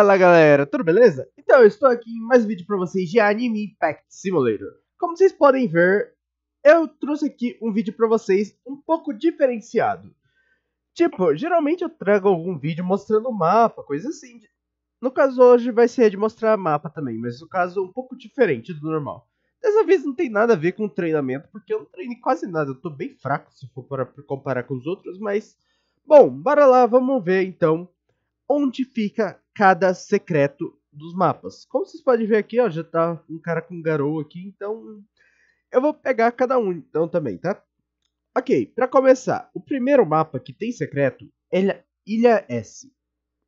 Fala galera, tudo beleza? Então eu estou aqui em mais um vídeo para vocês de Anime Impact Simulator. Como vocês podem ver, eu trouxe aqui um vídeo para vocês um pouco diferenciado. Tipo, geralmente eu trago algum vídeo mostrando o mapa, coisa assim. No caso hoje vai ser de mostrar mapa também, mas no caso um pouco diferente do normal. Dessa vez não tem nada a ver com treinamento, porque eu não treinei quase nada, eu estou bem fraco se for para comparar com os outros, mas... Bom, bora lá, vamos ver então onde fica cada secreto dos mapas. Como vocês podem ver aqui, ó, já tá um cara com garou aqui, então eu vou pegar cada um então também, tá? Ok, para começar, o primeiro mapa que tem secreto é Ilha S.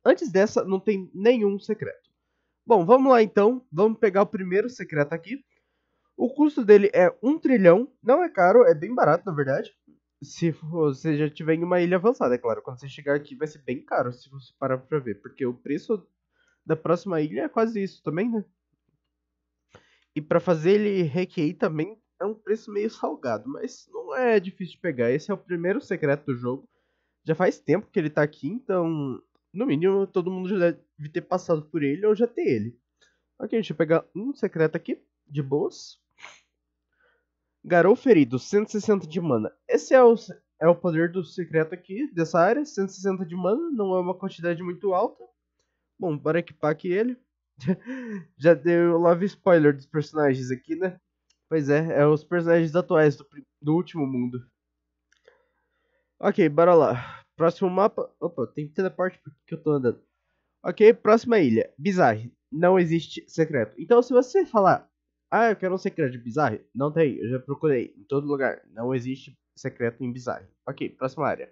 Antes dessa, não tem nenhum secreto. Bom, vamos lá então, vamos pegar o primeiro secreto aqui. O custo dele é 1 trilhão, não é caro, é bem barato na verdade. Se você já tiver em uma ilha avançada, é claro. Quando você chegar aqui vai ser bem caro se você parar pra ver. Porque o preço da próxima ilha é quase isso também, né? E para fazer ele requeir também é um preço meio salgado, mas não é difícil de pegar. Esse é o primeiro secreto do jogo. Já faz tempo que ele tá aqui, então no mínimo todo mundo já deve ter passado por ele ou já ter ele. Ok, deixa eu pegar um secreto aqui, de boas. Garou ferido, 160 de mana. Esse é o, é o poder do secreto aqui, dessa área. 160 de mana, não é uma quantidade muito alta. Bom, para equipar aqui ele. Já deu love spoiler dos personagens aqui, né? Pois é, é os personagens atuais do, do último mundo. Ok, bora lá. Próximo mapa. Opa, tem que ter parte porque eu tô andando. Ok, próxima ilha. Bizarre. Não existe secreto. Então, se você falar ah, eu quero um secreto de Bizarre? Não tem, eu já procurei em todo lugar. Não existe secreto em Bizarre. Ok, próxima área.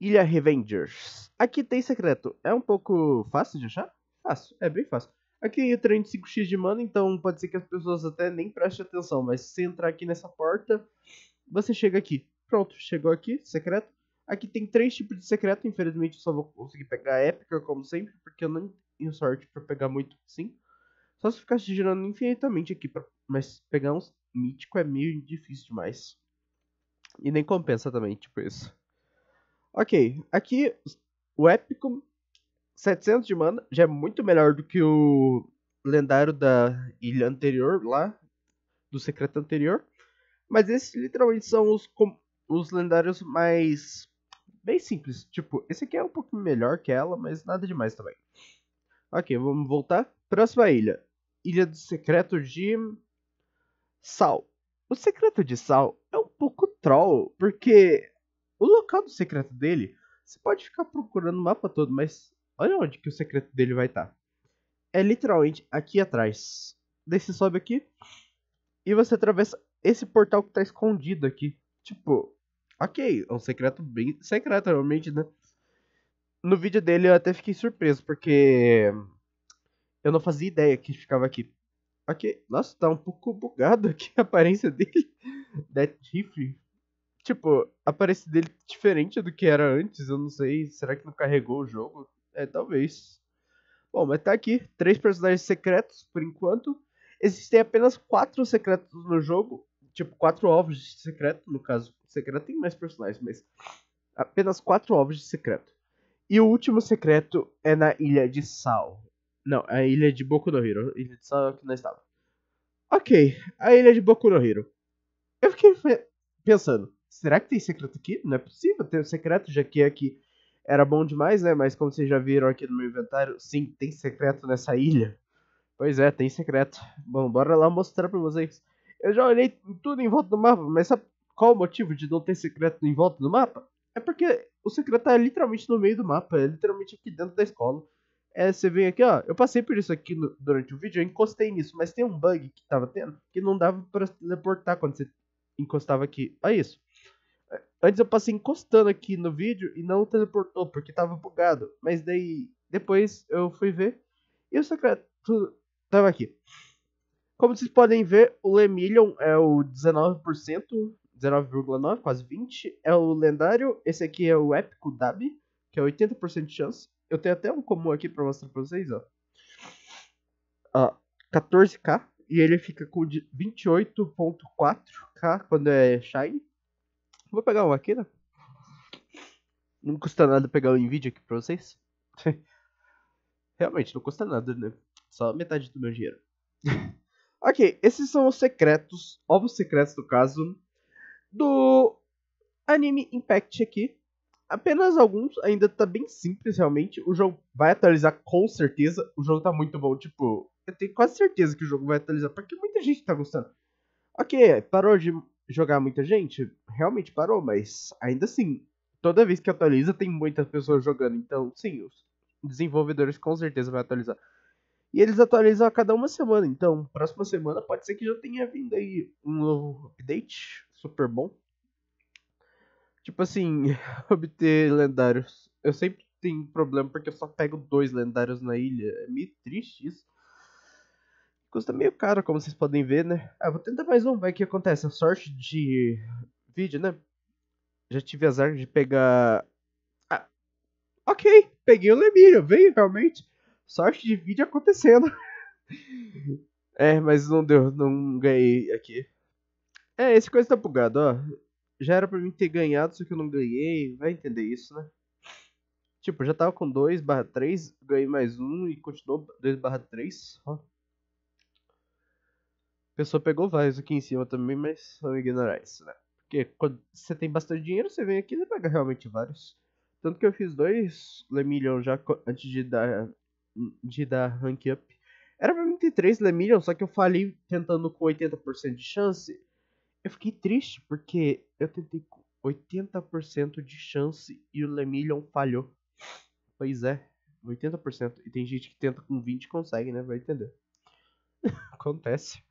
Ilha Revengers. Aqui tem secreto. É um pouco fácil de achar? Fácil, é bem fácil. Aqui tem 35 x de mana, então pode ser que as pessoas até nem prestem atenção, mas se você entrar aqui nessa porta, você chega aqui. Pronto, chegou aqui, secreto. Aqui tem três tipos de secreto, infelizmente eu só vou conseguir pegar épica, como sempre, porque eu não tenho sorte para pegar muito sim. Só se ficasse girando infinitamente aqui, pra... mas pegar uns mítico é meio difícil demais. E nem compensa também, tipo isso. Ok, aqui o épico 700 de mana já é muito melhor do que o lendário da ilha anterior lá, do secreto anterior. Mas esses literalmente são os, os lendários mais bem simples. Tipo, esse aqui é um pouco melhor que ela, mas nada demais também. Ok, vamos voltar. Próxima ilha. Ilha do Secreto de Sal. O Secreto de Sal é um pouco troll, porque o local do secreto dele, você pode ficar procurando o mapa todo, mas olha onde que o secreto dele vai estar. Tá. É literalmente aqui atrás. Daí você sobe aqui e você atravessa esse portal que tá escondido aqui. Tipo, ok, é um secreto bem secreto realmente, né? No vídeo dele eu até fiquei surpreso, porque eu não fazia ideia que ficava aqui. Aqui, nossa, tá um pouco bugado aqui a aparência dele. That Rifle. Tipo, a aparência dele é diferente do que era antes, eu não sei. Será que não carregou o jogo? É, talvez. Bom, mas tá aqui. Três personagens secretos, por enquanto. Existem apenas quatro secretos no jogo. Tipo, quatro ovos de secreto, no caso. Secreto tem mais personagens, mas... Apenas quatro ovos de secreto. E o último secreto é na Ilha de Sal. Não, a ilha de Boku no Hero. Ilha de Sal que nós estava. Ok, a ilha de Boku no Hero. Eu fiquei pensando, será que tem secreto aqui? Não é possível ter um secreto, já que aqui era bom demais, né? Mas como vocês já viram aqui no meu inventário, sim, tem secreto nessa ilha. Pois é, tem secreto. Bom, bora lá mostrar pra vocês. Eu já olhei tudo em volta do mapa, mas sabe qual o motivo de não ter secreto em volta do mapa? É porque o secreto tá literalmente no meio do mapa, é literalmente aqui dentro da escola é você vem aqui, ó. Eu passei por isso aqui no, durante o vídeo, eu encostei nisso, mas tem um bug que tava tendo que não dava para teleportar quando você encostava aqui. Olha isso. Antes eu passei encostando aqui no vídeo e não teleportou porque tava bugado. Mas daí depois eu fui ver e o secreto tava aqui. Como vocês podem ver, o Lemillion é o 19%, 19,9, quase 20. É o lendário, esse aqui é o épico Dab, que é 80% de chance. Eu tenho até um comum aqui pra mostrar pra vocês, ó. 14k. E ele fica com 28.4k quando é Shine. Vou pegar um aqui, né? Não custa nada pegar o Nvidia aqui pra vocês. Realmente, não custa nada, né? Só metade do meu dinheiro. ok, esses são os secretos, ovos secretos no caso, do anime Impact aqui apenas alguns, ainda tá bem simples realmente. O jogo vai atualizar com certeza. O jogo tá muito bom, tipo, eu tenho quase certeza que o jogo vai atualizar, porque muita gente tá gostando. Ok, parou de jogar muita gente? Realmente parou, mas ainda assim, toda vez que atualiza tem muitas pessoas jogando, então sim, os desenvolvedores com certeza vai atualizar. E eles atualizam a cada uma semana, então próxima semana pode ser que já tenha vindo aí um novo update super bom. Tipo assim, obter lendários. Eu sempre tenho problema porque eu só pego dois lendários na ilha. É meio triste isso. Custa meio caro, como vocês podem ver, né? Ah, vou tentar mais um, vai que acontece. A sorte de vídeo, né? Já tive azar de pegar... Ah, ok, peguei o Lemírio, veio realmente. Sorte de vídeo acontecendo. é, mas não deu, não ganhei aqui. É, esse coisa tá bugado, ó já era pra mim ter ganhado, só que eu não ganhei. Vai entender isso, né? Tipo, já tava com 2 barra 3, ganhei mais um e continuou 2 barra 3. Ó. A pessoa pegou vários aqui em cima também, mas vamos ignorar isso, né? Porque quando você tem bastante dinheiro, você vem aqui e pega realmente vários. Tanto que eu fiz dois Lemillion já antes de dar, de dar rank up. Era pra mim ter três Lemillion, só que eu falei tentando com 80% de chance eu fiquei triste porque eu tentei com 80% de chance e o Lemillion falhou. Pois é, 80%. E tem gente que tenta com 20 e consegue, né? Vai entender. Acontece.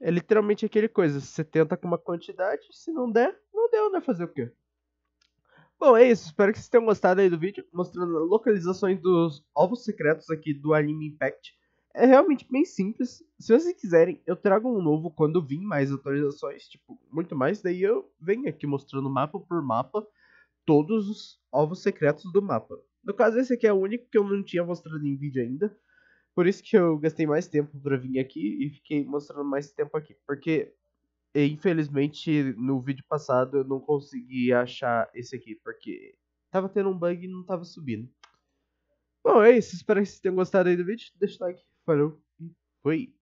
É literalmente aquele coisa, você tenta com uma quantidade, se não der, não deu, né? Fazer o quê? Bom, é isso. Espero que vocês tenham gostado aí do vídeo, mostrando localizações dos ovos secretos aqui do Anime Impact. É realmente bem simples. Se vocês quiserem, eu trago um novo quando vim mais atualizações, tipo, muito mais. Daí eu venho aqui mostrando mapa por mapa todos os ovos secretos do mapa. No caso, esse aqui é o único que eu não tinha mostrado em vídeo ainda. Por isso que eu gastei mais tempo para vir aqui e fiquei mostrando mais tempo aqui. Porque, infelizmente, no vídeo passado eu não consegui achar esse aqui. Porque tava tendo um bug e não tava subindo. Bom, é isso. Espero que vocês tenham gostado aí do vídeo. Deixa o like. Falou e fui.